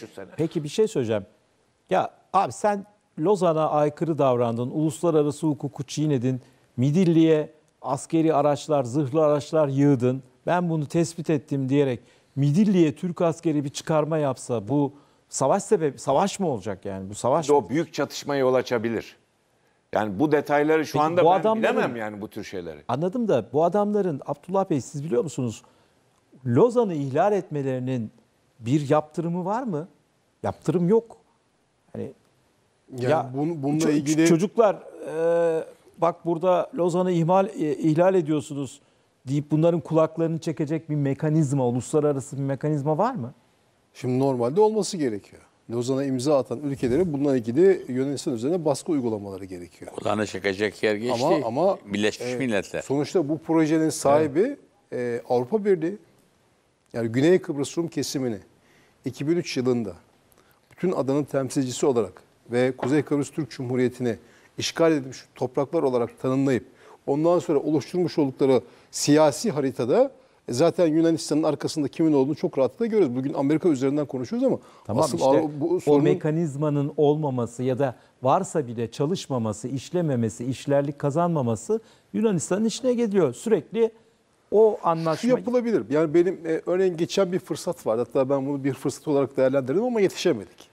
şu sene. Peki bir şey söyleyeceğim. Ya abi sen Lozan'a aykırı davrandın, uluslararası hukuku çiğnedin, Midilli'ye askeri araçlar, zırhlı araçlar yığdın. Ben bunu tespit ettim diyerek Midilli'ye Türk askeri bir çıkarma yapsa bu savaş sebebi savaş mı olacak yani bu savaş? Mı? O büyük çatışma yol açabilir. Yani bu detayları şu Peki, anda bu ben bilemem yani bu tür şeyleri. Anladım da bu adamların Abdullah Bey siz biliyor musunuz? Lozan'ı ihlal etmelerinin bir yaptırımı var mı? Yaptırım yok. Hani yani ya bun, bununla ço- ilgili çocuklar e, bak burada Lozan'ı ihmal e, ihlal ediyorsunuz deyip bunların kulaklarını çekecek bir mekanizma, uluslararası bir mekanizma var mı? Şimdi normalde olması gerekiyor. Lozan'a imza atan ülkelere bununla ilgili Yunanistan üzerine baskı uygulamaları gerekiyor. Kulağına çekecek yer geçti. Ama, ama Birleşmiş e, Milletler. Sonuçta bu projenin sahibi evet. e, Avrupa Birliği yani Güney Kıbrıs Rum kesimini 2003 yılında bütün adanın temsilcisi olarak ve Kuzey Kıbrıs Türk Cumhuriyeti'ni işgal edilmiş topraklar olarak tanımlayıp ondan sonra oluşturmuş oldukları siyasi haritada e, zaten Yunanistan'ın arkasında kimin olduğunu çok rahatlıkla görüyoruz. Bugün Amerika üzerinden konuşuyoruz ama tamam asıl işte, bu sorunun... o mekanizmanın olmaması ya da varsa bile çalışmaması, işlememesi, işlerlik kazanmaması Yunanistan'ın içine geliyor. Sürekli o anlaşma... Şu yapılabilir. Yani benim e, örneğin geçen bir fırsat var. Hatta ben bunu bir fırsat olarak değerlendirdim ama yetişemedik.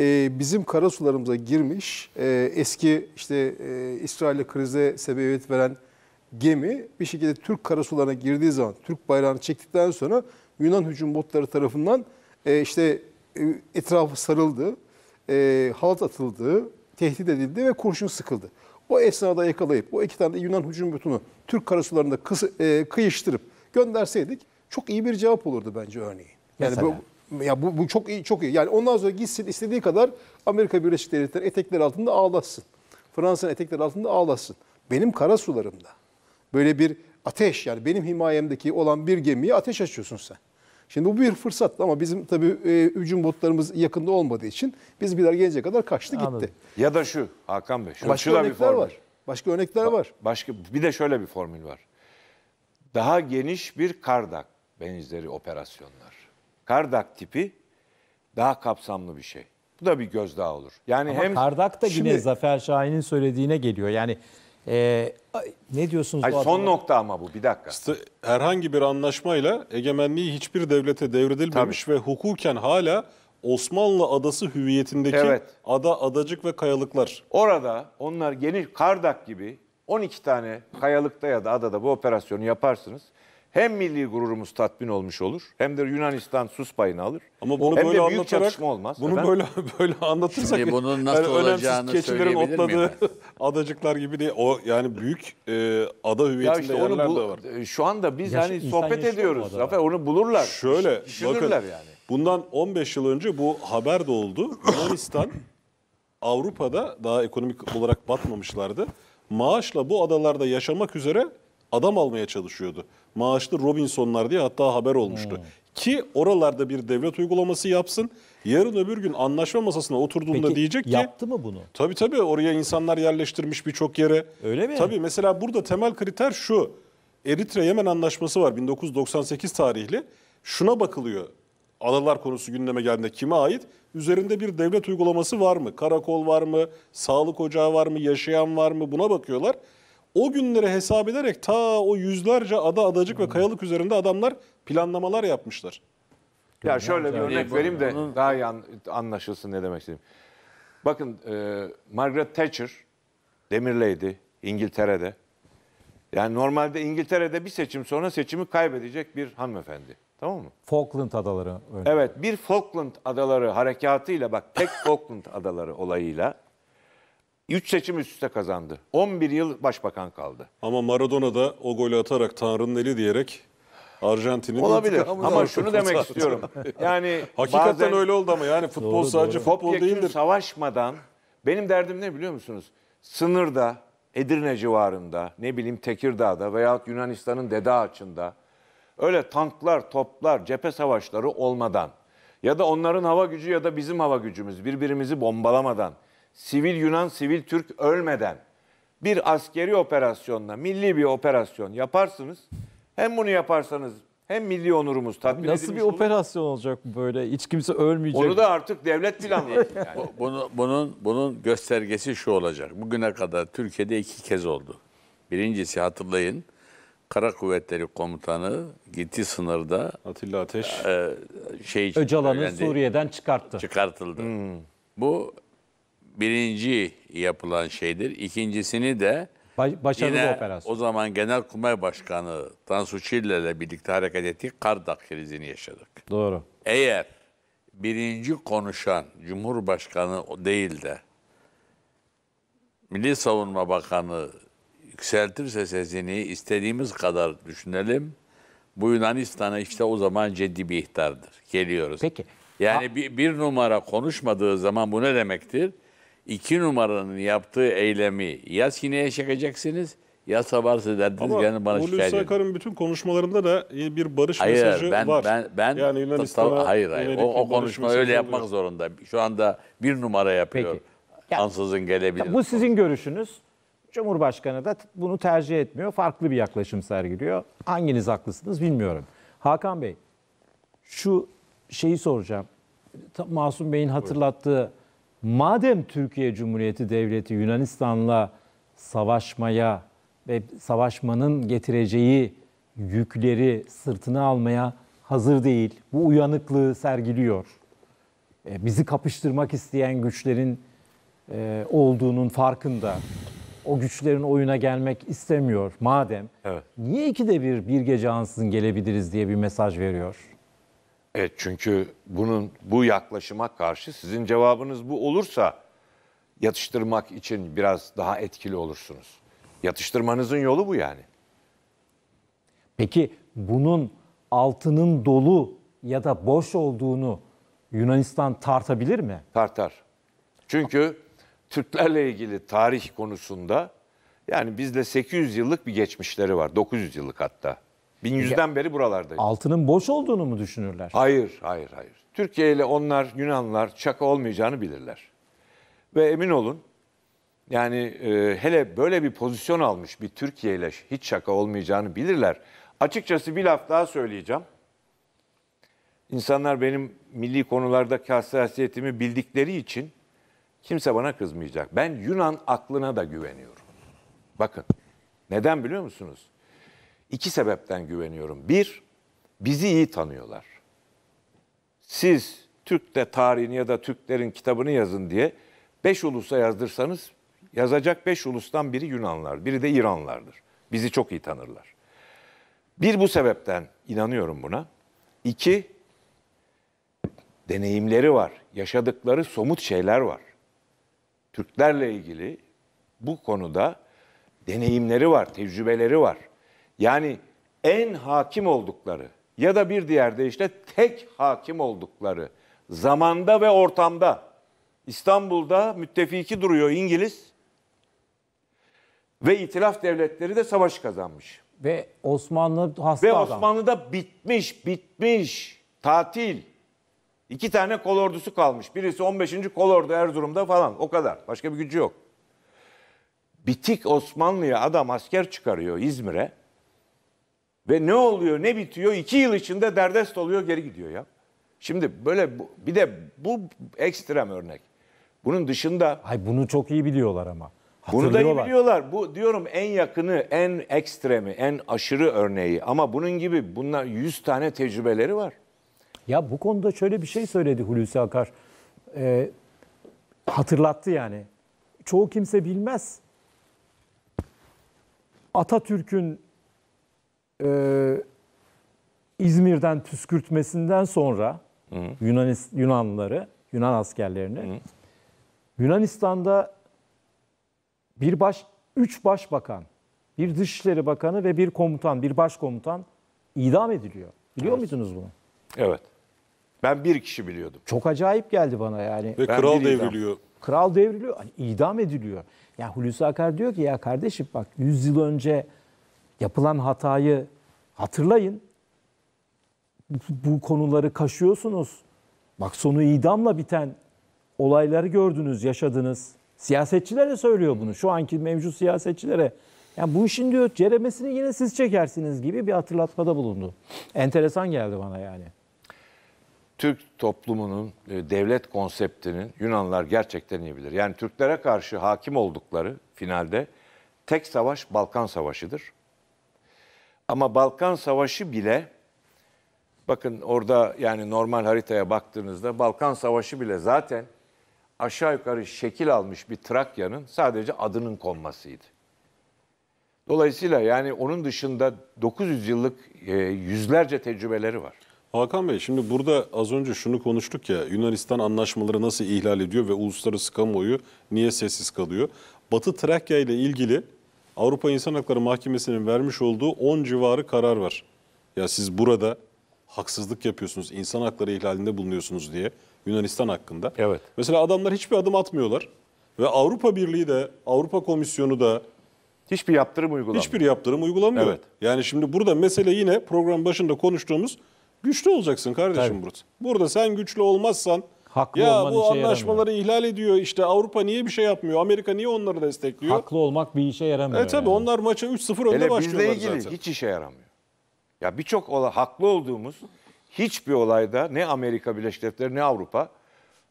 E, bizim karasularımıza girmiş e, eski işte e, İsrail'e krize sebebiyet veren gemi bir şekilde Türk karasularına girdiği zaman Türk bayrağını çektikten sonra Yunan hücum botları tarafından e, işte e, etrafı sarıldı, e, halt atıldı, tehdit edildi ve kurşun sıkıldı. O esnada yakalayıp o iki tane Yunan hücum botunu Türk karasularında kısı, e, kıyıştırıp gönderseydik çok iyi bir cevap olurdu bence örneğin. Yani bu ya bu, bu çok iyi çok iyi. Yani ondan sonra gitsin istediği kadar Amerika Birleşik Devletleri etekleri altında ağlasın. Fransa'nın etekleri altında ağlasın. Benim karasularımda böyle bir ateş yani benim himayemdeki olan bir gemiye ateş açıyorsun sen. Şimdi bu bir fırsat ama bizim tabii e, hücum botlarımız yakında olmadığı için biz birer gelince kadar kaçtı gitti. Anladım. Ya da şu Hakan Bey. Şu, Başka şu da bir örnekler formül. var. Başka örnekler ba var. Başka bir de şöyle bir formül var. Daha geniş bir kardak benzeri operasyonlar. Kardak tipi daha kapsamlı bir şey. Bu da bir gözdağı olur. Yani Ama hem Kardak da yine şimdi, Zafer Şahin'in söylediğine geliyor. Yani ee, ne diyorsunuz? Hayır, bu son adına? nokta ama bu bir dakika. İşte herhangi bir anlaşmayla egemenliği hiçbir devlete devredilmemiş Tabii. ve hukuken hala Osmanlı adası hüviyetindeki evet. ada, adacık ve kayalıklar. Orada onlar geniş Kardak gibi 12 tane kayalıkta ya da adada bu operasyonu yaparsınız hem milli gururumuz tatmin olmuş olur hem de Yunanistan sus payını alır. Ama bunu hem böyle de büyük çatışma olmaz. Bunu efendim. böyle böyle anlatırsak Şimdi bunun nasıl yani olacağını keçilerin otladığı adacıklar gibi değil. O yani büyük e, ada hüviyetinde işte yerler bu, de var. E, şu anda biz Yaş, hani sohbet ediyoruz. Zafer onu bulurlar. Şöyle bakın yani. bundan 15 yıl önce bu haber de oldu. Yunanistan Avrupa'da daha ekonomik olarak batmamışlardı. Maaşla bu adalarda yaşamak üzere adam almaya çalışıyordu maaşlı Robinsonlar diye hatta haber olmuştu. Hmm. Ki oralarda bir devlet uygulaması yapsın. Yarın öbür gün anlaşma masasına oturduğunda Peki, diyecek ki... yaptı mı bunu? Tabii tabii oraya insanlar yerleştirmiş birçok yere. Öyle mi? Tabii mesela burada temel kriter şu. Eritre-Yemen anlaşması var 1998 tarihli. Şuna bakılıyor adalar konusu gündeme geldiğinde kime ait? Üzerinde bir devlet uygulaması var mı? Karakol var mı? Sağlık ocağı var mı? Yaşayan var mı? Buna bakıyorlar o günleri hesap ederek ta o yüzlerce ada, adacık ve hmm. kayalık üzerinde adamlar planlamalar yapmışlar. Ya şöyle bir örnek vereyim de daha iyi an- anlaşılsın ne demek istediğim. Bakın e, Margaret Thatcher demirleydi İngiltere'de. Yani normalde İngiltere'de bir seçim sonra seçimi kaybedecek bir hanımefendi. Tamam mı? Falkland adaları. örneğin. Evet bir Falkland adaları harekatıyla bak tek Falkland adaları olayıyla 3 seçim üst üste kazandı. 11 yıl başbakan kaldı. Ama Maradona da o golü atarak Tanrı'nın eli diyerek Arjantin'in olabilir ama, şunu demek istiyorum. Yani hakikaten bazen, öyle oldu ama yani futbol doğru, sadece doğru. futbol değildir. Savaşmadan benim derdim ne biliyor musunuz? Sınırda, Edirne civarında, ne bileyim Tekirdağ'da veyahut Yunanistan'ın Dede açında öyle tanklar, toplar, cephe savaşları olmadan ya da onların hava gücü ya da bizim hava gücümüz birbirimizi bombalamadan sivil Yunan, sivil Türk ölmeden bir askeri operasyonla milli bir operasyon yaparsınız. Hem bunu yaparsanız hem milli onurumuz tatmin Nasıl bir olur. operasyon olacak böyle? Hiç kimse ölmeyecek. Onu da artık devlet planlıyor. Yani. Bunu, bunun, bunun göstergesi şu olacak. Bugüne kadar Türkiye'de iki kez oldu. Birincisi hatırlayın. Kara Kuvvetleri Komutanı gitti sınırda Atilla Ateş. e, şey Öcalan'ı Suriye'den çıkarttı. çıkartıldı. Hmm. Bu birinci yapılan şeydir. İkincisini de Baş, başarılı yine operasyon. o zaman Genelkurmay Başkanı Tansu Çiller ile birlikte hareket ettik. Kardak krizini yaşadık. Doğru. Eğer birinci konuşan Cumhurbaşkanı değil de Milli Savunma Bakanı yükseltirse sesini istediğimiz kadar düşünelim. Bu Yunanistan'a işte o zaman ciddi bir ihtardır. Geliyoruz. Peki. Yani ha. bir, bir numara konuşmadığı zaman bu ne demektir? iki numaranın yaptığı eylemi ya sineye çekeceksiniz ya sabahsız derdiniz Ama yani bana Hulusi şikayet edin. Akar'ın bütün konuşmalarında da bir barış hayır, mesajı ben, var. Ben, ben, yani Yunanistan'a hayır, hayır. O, o konuşma öyle yapmak oluyor. zorunda. Şu anda bir numara yapıyor. Peki. Ya, Ansızın gelebilir. bu sizin görüşünüz. Cumhurbaşkanı da bunu tercih etmiyor. Farklı bir yaklaşım sergiliyor. Hanginiz haklısınız bilmiyorum. Hakan Bey, şu şeyi soracağım. Masum Bey'in hatırlattığı Buyurun Madem Türkiye Cumhuriyeti Devleti Yunanistan'la savaşmaya ve savaşmanın getireceği yükleri sırtına almaya hazır değil. Bu uyanıklığı sergiliyor. E, bizi kapıştırmak isteyen güçlerin e, olduğunun farkında. O güçlerin oyuna gelmek istemiyor madem. Evet. Niye ikide bir bir gece ansızın gelebiliriz diye bir mesaj veriyor? Evet çünkü bunun bu yaklaşıma karşı sizin cevabınız bu olursa yatıştırmak için biraz daha etkili olursunuz. Yatıştırmanızın yolu bu yani. Peki bunun altının dolu ya da boş olduğunu Yunanistan tartabilir mi? Tartar. Çünkü Türklerle ilgili tarih konusunda yani bizde 800 yıllık bir geçmişleri var. 900 yıllık hatta. 1100'den beri buralardayız. Altının boş olduğunu mu düşünürler? Hayır, hayır, hayır. Türkiye ile onlar, Yunanlar çaka olmayacağını bilirler. Ve emin olun yani e, hele böyle bir pozisyon almış bir Türkiye ile hiç şaka olmayacağını bilirler. Açıkçası bir laf daha söyleyeceğim. İnsanlar benim milli konulardaki hassasiyetimi bildikleri için kimse bana kızmayacak. Ben Yunan aklına da güveniyorum. Bakın neden biliyor musunuz? İki sebepten güveniyorum. Bir, bizi iyi tanıyorlar. Siz Türk'te tarihini ya da Türklerin kitabını yazın diye beş ulusa yazdırsanız yazacak beş ulustan biri Yunanlar, biri de İranlardır. Bizi çok iyi tanırlar. Bir bu sebepten inanıyorum buna. İki, deneyimleri var, yaşadıkları somut şeyler var. Türklerle ilgili bu konuda deneyimleri var, tecrübeleri var. Yani en hakim oldukları ya da bir diğer deyişle tek hakim oldukları zamanda ve ortamda İstanbul'da müttefiki duruyor İngiliz ve itilaf devletleri de savaş kazanmış. Ve Osmanlı hasta Ve adam. Osmanlı'da bitmiş, bitmiş. Tatil. İki tane kol ordusu kalmış. Birisi 15. kol ordu Erzurum'da falan. O kadar. Başka bir gücü yok. Bitik Osmanlı'ya adam asker çıkarıyor İzmir'e. Ve ne oluyor ne bitiyor iki yıl içinde derdest oluyor geri gidiyor ya. Şimdi böyle bu, bir de bu ekstrem örnek. Bunun dışında... Ay bunu çok iyi biliyorlar ama. Bunu da iyi biliyorlar. Bu diyorum en yakını, en ekstremi, en aşırı örneği. Ama bunun gibi bunlar 100 tane tecrübeleri var. Ya bu konuda şöyle bir şey söyledi Hulusi Akar. Ee, hatırlattı yani. Çoğu kimse bilmez. Atatürk'ün e, İzmir'den püskürtmesinden sonra hı Yunanlıları, Yunan askerlerini hı Yunanistan'da bir baş, üç başbakan, bir dışişleri bakanı ve bir komutan, bir başkomutan idam ediliyor. Biliyor evet. muydunuz bunu? Evet. Ben bir kişi biliyordum. Çok acayip geldi bana yani. Ve ben kral devriliyor. Kral devriliyor, hani idam ediliyor. Ya yani Hulusi Akar diyor ki ya kardeşim bak 100 yıl önce Yapılan hatayı hatırlayın. Bu konuları kaşıyorsunuz. Bak sonu idamla biten olayları gördünüz, yaşadınız. Siyasetçiler de söylüyor bunu. Şu anki mevcut siyasetçilere. Yani bu işin diyor ceremesini yine siz çekersiniz gibi bir hatırlatmada bulundu. Enteresan geldi bana yani. Türk toplumunun e, devlet konseptinin Yunanlar gerçekten iyi bilir. Yani Türklere karşı hakim oldukları finalde tek savaş Balkan Savaşı'dır. Ama Balkan Savaşı bile bakın orada yani normal haritaya baktığınızda Balkan Savaşı bile zaten aşağı yukarı şekil almış bir Trakya'nın sadece adının konmasıydı. Dolayısıyla yani onun dışında 900 yıllık e, yüzlerce tecrübeleri var. Hakan Bey şimdi burada az önce şunu konuştuk ya Yunanistan anlaşmaları nasıl ihlal ediyor ve uluslararası kamuoyu niye sessiz kalıyor? Batı Trakya ile ilgili Avrupa İnsan Hakları Mahkemesi'nin vermiş olduğu 10 civarı karar var. Ya siz burada haksızlık yapıyorsunuz, insan hakları ihlalinde bulunuyorsunuz diye Yunanistan hakkında. Evet. Mesela adamlar hiçbir adım atmıyorlar. Ve Avrupa Birliği de, Avrupa Komisyonu da hiçbir yaptırım uygulamıyor. Hiçbir yaptırım uygulamıyor. Evet. Yani şimdi burada mesele yine program başında konuştuğumuz güçlü olacaksın kardeşim evet. burada. Burada sen güçlü olmazsan Haklı ya bu işe anlaşmaları yaramıyor. ihlal ediyor işte Avrupa niye bir şey yapmıyor? Amerika niye onları destekliyor? Haklı olmak bir işe yaramıyor. E tabi yani. onlar maça 3-0 önde başlıyorlar. başlıyorlar bizle ilgili zaten. hiç işe yaramıyor. Ya birçok ola haklı olduğumuz hiçbir olayda ne Amerika Birleşik Devletleri ne Avrupa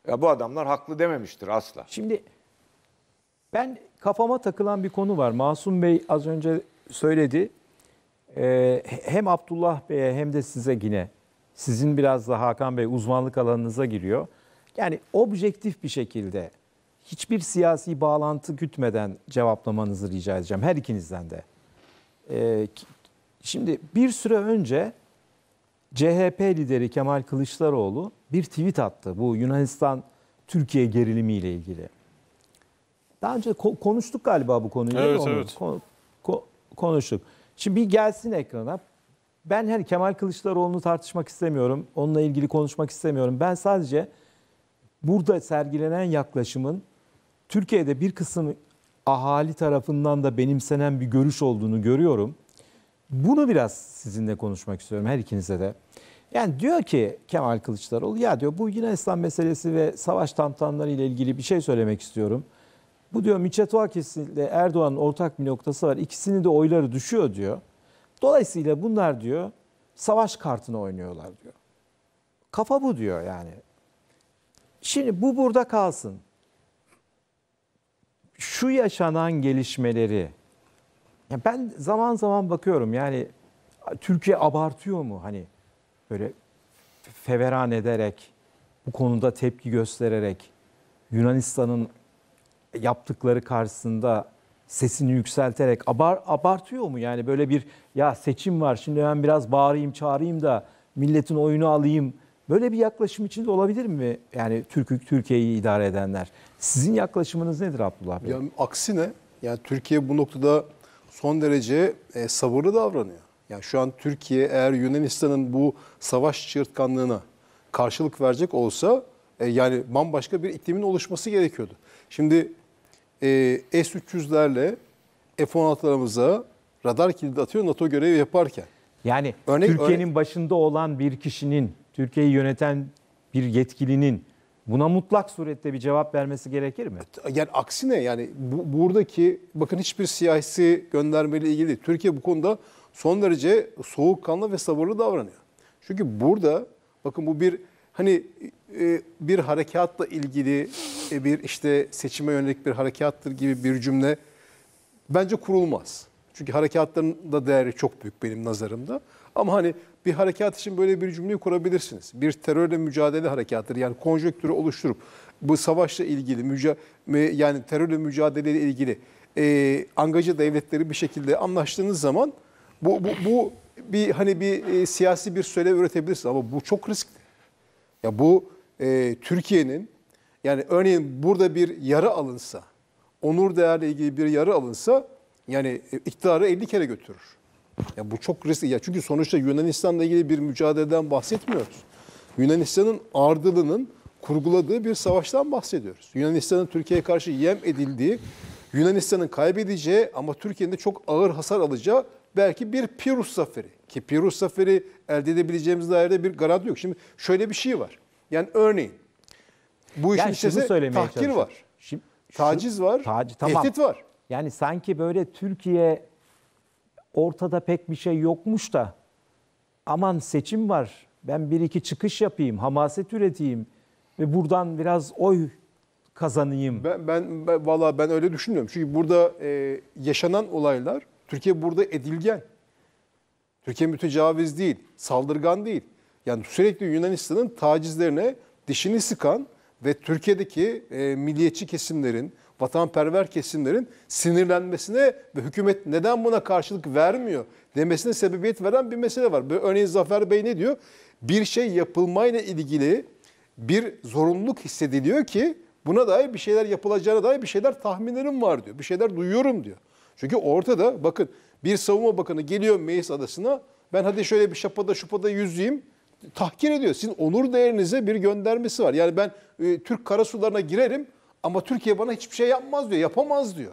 ya bu adamlar haklı dememiştir asla. Şimdi ben kafama takılan bir konu var. Masum Bey az önce söyledi. Ee, hem Abdullah Bey'e hem de size yine sizin biraz da Hakan Bey uzmanlık alanınıza giriyor. Yani objektif bir şekilde hiçbir siyasi bağlantı gütmeden cevaplamanızı rica edeceğim her ikinizden de. Ee, şimdi bir süre önce CHP lideri Kemal Kılıçdaroğlu bir tweet attı bu Yunanistan Türkiye gerilimi ile ilgili. Daha önce ko- konuştuk galiba bu konuyu. Evet, onu, evet. Ko- ko- konuştuk. Şimdi bir gelsin ekrana. Ben her Kemal Kılıçdaroğlu'nu tartışmak istemiyorum. Onunla ilgili konuşmak istemiyorum. Ben sadece burada sergilenen yaklaşımın Türkiye'de bir kısım ahali tarafından da benimsenen bir görüş olduğunu görüyorum. Bunu biraz sizinle konuşmak istiyorum her ikinize de. Yani diyor ki Kemal Kılıçdaroğlu ya diyor bu Yunanistan meselesi ve savaş tantanları ile ilgili bir şey söylemek istiyorum. Bu diyor Miçetoakis ile Erdoğan'ın ortak bir noktası var. İkisini de oyları düşüyor diyor. Dolayısıyla bunlar diyor savaş kartını oynuyorlar diyor. Kafa bu diyor yani. Şimdi bu burada kalsın. Şu yaşanan gelişmeleri ya ben zaman zaman bakıyorum yani Türkiye abartıyor mu hani böyle feveran ederek bu konuda tepki göstererek Yunanistan'ın yaptıkları karşısında sesini yükselterek abar, abartıyor mu? Yani böyle bir ya seçim var şimdi ben biraz bağırayım çağırayım da milletin oyunu alayım Böyle bir yaklaşım içinde olabilir mi? Yani Türk Türkiye'yi idare edenler. Sizin yaklaşımınız nedir Abdullah Bey? Yani aksine yani Türkiye bu noktada son derece e, sabırlı davranıyor. Yani şu an Türkiye eğer Yunanistan'ın bu savaş çırtkanlığına karşılık verecek olsa e, yani bambaşka bir iklimin oluşması gerekiyordu. Şimdi e, S-300'lerle F-16'larımıza radar kilidi atıyor NATO görevi yaparken. Yani Türkiye'nin başında olan bir kişinin Türkiye'yi yöneten bir yetkilinin buna mutlak surette bir cevap vermesi gerekir mi? Yani aksine yani bu, buradaki bakın hiçbir siyasi göndermeyle ilgili değil. Türkiye bu konuda son derece soğukkanlı ve sabırlı davranıyor. Çünkü burada bakın bu bir hani e, bir harekatla ilgili e, bir işte seçime yönelik bir harekattır gibi bir cümle bence kurulmaz. Çünkü harekatların da değeri çok büyük benim nazarımda. Ama hani bir harekat için böyle bir cümleyi kurabilirsiniz. Bir terörle mücadele harekatıdır. Yani konjöktürü oluşturup bu savaşla ilgili, müca yani terörle mücadele ile ilgili e, angaja devletleri bir şekilde anlaştığınız zaman bu, bu, bu bir hani bir e, siyasi bir söyle üretebilirsiniz. Ama bu çok riskli. Ya bu e, Türkiye'nin yani örneğin burada bir yara alınsa, onur değerle ilgili bir yara alınsa yani e, iktidarı 50 kere götürür. Ya bu çok riskli. Ya çünkü sonuçta Yunanistan'la ilgili bir mücadeleden bahsetmiyoruz. Yunanistan'ın ardılının kurguladığı bir savaştan bahsediyoruz. Yunanistan'ın Türkiye'ye karşı yem edildiği, Yunanistan'ın kaybedeceği ama Türkiye'nin de çok ağır hasar alacağı belki bir Pirus zaferi. Ki Pirus zaferi elde edebileceğimiz dairede bir garanti yok. Şimdi şöyle bir şey var. Yani örneğin bu işin yani içerisinde tahkir var. Şimdi, şu, taciz var, taci, tamam. tehdit var. Yani sanki böyle Türkiye ortada pek bir şey yokmuş da aman seçim var. Ben bir iki çıkış yapayım, hamaset üreteyim ve buradan biraz oy kazanayım. Ben, ben, ben valla ben öyle düşünmüyorum. Çünkü burada e, yaşanan olaylar Türkiye burada edilgen. Türkiye mütecaviz değil, saldırgan değil. Yani sürekli Yunanistan'ın tacizlerine dişini sıkan ve Türkiye'deki e, milliyetçi kesimlerin, vatanperver kesimlerin sinirlenmesine ve hükümet neden buna karşılık vermiyor demesine sebebiyet veren bir mesele var. Böyle örneğin Zafer Bey ne diyor? Bir şey yapılmayla ilgili bir zorunluluk hissediliyor ki buna dair bir şeyler yapılacağına dair bir şeyler tahminlerim var diyor. Bir şeyler duyuyorum diyor. Çünkü ortada bakın bir savunma bakanı geliyor Meis Adası'na ben hadi şöyle bir şapada şupada yüzeyim tahkir ediyor. Sizin onur değerinize bir göndermesi var. Yani ben e, Türk karasularına girerim ama Türkiye bana hiçbir şey yapmaz diyor. Yapamaz diyor.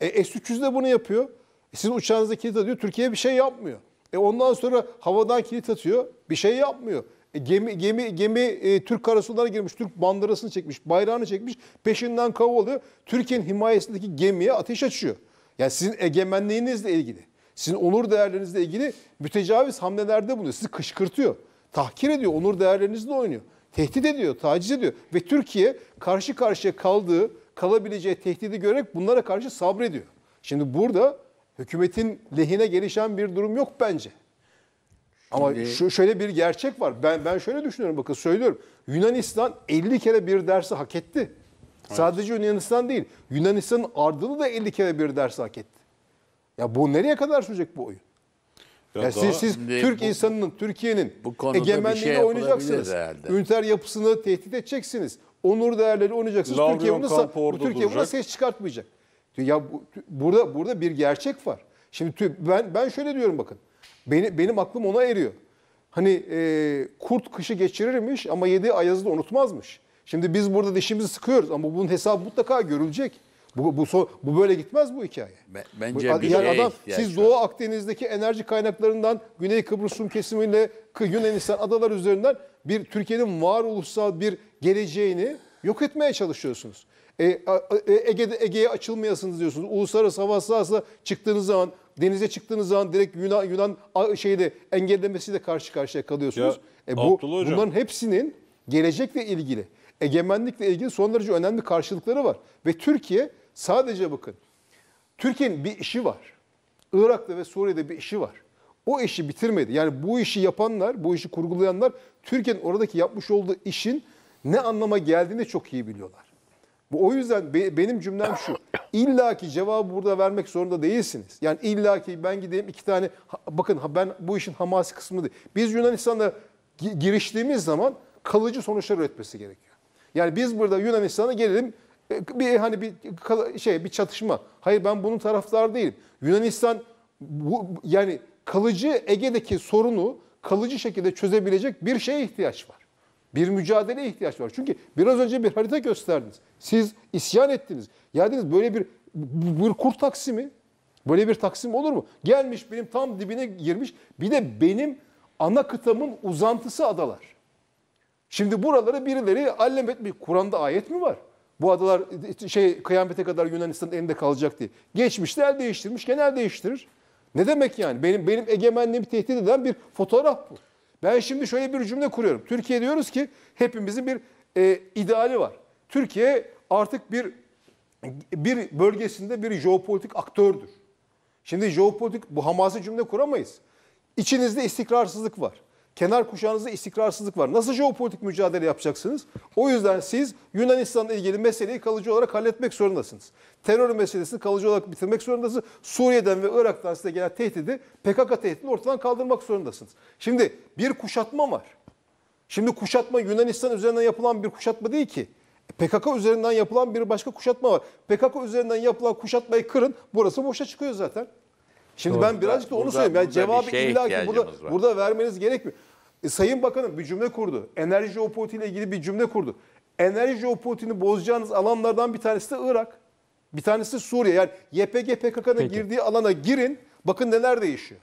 E, S-300 de bunu yapıyor. E, sizin uçağınızda kilit atıyor. Türkiye bir şey yapmıyor. E, ondan sonra havadan kilit atıyor. Bir şey yapmıyor. E, gemi gemi gemi e, Türk karasularına girmiş. Türk bandırasını çekmiş. Bayrağını çekmiş. Peşinden kavalıyor. Türkiye'nin himayesindeki gemiye ateş açıyor. Yani sizin egemenliğinizle ilgili, sizin onur değerlerinizle ilgili mütecaviz hamlelerde bulunuyor. Sizi kışkırtıyor. Tahkir ediyor. Onur değerlerinizle oynuyor tehdit ediyor, taciz ediyor. Ve Türkiye karşı karşıya kaldığı, kalabileceği tehdidi görerek bunlara karşı sabrediyor. Şimdi burada hükümetin lehine gelişen bir durum yok bence. Ama Şimdi... şöyle bir gerçek var. Ben ben şöyle düşünüyorum bakın söylüyorum. Yunanistan 50 kere bir dersi hak etti. Evet. Sadece Yunanistan değil. Yunanistan'ın ardılı da 50 kere bir dersi hak etti. Ya bu nereye kadar sürecek bu oyun? Ya yani siz siz Türk bu, insanının, Türkiye'nin egemenliğiyle şey oynayacaksınız. Üniter yapısını tehdit edeceksiniz. Onur değerleri oynayacaksınız. Lavrion Türkiye buna, bu Türkiye buna ses çıkartmayacak. Ya bu, burada burada bir gerçek var. Şimdi ben ben şöyle diyorum bakın. Benim benim aklım ona eriyor. Hani e, kurt kışı geçirirmiş ama yedi ayazı da unutmazmış. Şimdi biz burada dişimizi sıkıyoruz ama bunun hesabı mutlaka görülecek. Bu, bu, so, bu böyle gitmez bu hikaye. bence bu, yani şey adam, Siz Doğu Akdeniz'deki enerji kaynaklarından Güney Kıbrıs'ın Rum kesimiyle Yunanistan adalar üzerinden bir Türkiye'nin varoluşsal bir geleceğini yok etmeye çalışıyorsunuz. E, e, Ege'de Ege'ye açılmayasınız diyorsunuz. Uluslararası hava sahası çıktığınız zaman, denize çıktığınız zaman direkt Yunan Yunan şeyde engellemesiyle karşı karşıya kalıyorsunuz. Ya, e bu Abdullah bunların hepsinin gelecekle ilgili, egemenlikle ilgili son derece önemli karşılıkları var ve Türkiye Sadece bakın Türkiye'nin bir işi var. Irak'ta ve Suriye'de bir işi var. O işi bitirmedi. Yani bu işi yapanlar, bu işi kurgulayanlar Türkiye'nin oradaki yapmış olduğu işin ne anlama geldiğini çok iyi biliyorlar. Bu o yüzden be, benim cümlem şu. İllaki cevabı burada vermek zorunda değilsiniz. Yani illaki ben gideyim iki tane bakın ben bu işin hamasi kısmı değil. Biz Yunanistan'la giriştiğimiz zaman kalıcı sonuçlar üretmesi gerekiyor. Yani biz burada Yunanistan'a gelelim e, bir hani bir şey bir çatışma. Hayır ben bunun taraftar değilim. Yunanistan bu yani kalıcı Ege'deki sorunu kalıcı şekilde çözebilecek bir şeye ihtiyaç var. Bir mücadeleye ihtiyaç var. Çünkü biraz önce bir harita gösterdiniz. Siz isyan ettiniz. Ya böyle bir bir kur taksimi böyle bir taksim olur mu? Gelmiş benim tam dibine girmiş. Bir de benim ana kıtamın uzantısı adalar. Şimdi buraları birileri allem etmiş. Kur'an'da ayet mi var? Bu adalar şey kıyamete kadar Yunanistan'ın elinde kalacak diye. Geçmişte el değiştirmiş, genel değiştirir. Ne demek yani? Benim benim egemenliğimi tehdit eden bir fotoğraf bu. Ben şimdi şöyle bir cümle kuruyorum. Türkiye diyoruz ki hepimizin bir e, ideali var. Türkiye artık bir bir bölgesinde bir jeopolitik aktördür. Şimdi jeopolitik bu hamasi cümle kuramayız. İçinizde istikrarsızlık var kenar kuşağınızda istikrarsızlık var. Nasıl jeopolitik mücadele yapacaksınız? O yüzden siz Yunanistan'la ilgili meseleyi kalıcı olarak halletmek zorundasınız. Terör meselesini kalıcı olarak bitirmek zorundasınız. Suriye'den ve Irak'tan size gelen tehdidi, PKK tehdidini ortadan kaldırmak zorundasınız. Şimdi bir kuşatma var. Şimdi kuşatma Yunanistan üzerinden yapılan bir kuşatma değil ki. PKK üzerinden yapılan bir başka kuşatma var. PKK üzerinden yapılan kuşatmayı kırın. Burası boşa çıkıyor zaten. Şimdi Doğru. ben birazcık da onu söyleyeyim. Yani cevabı şey illa ki burada, burada vermeniz gerekmiyor. E, Sayın Bakanım bir cümle kurdu. Enerji jeopolitiği ile ilgili bir cümle kurdu. Enerji jeopolitiğini bozacağınız alanlardan bir tanesi de Irak. Bir tanesi de Suriye. Yani YPG PKK'nın girdiği alana girin. Bakın neler değişiyor.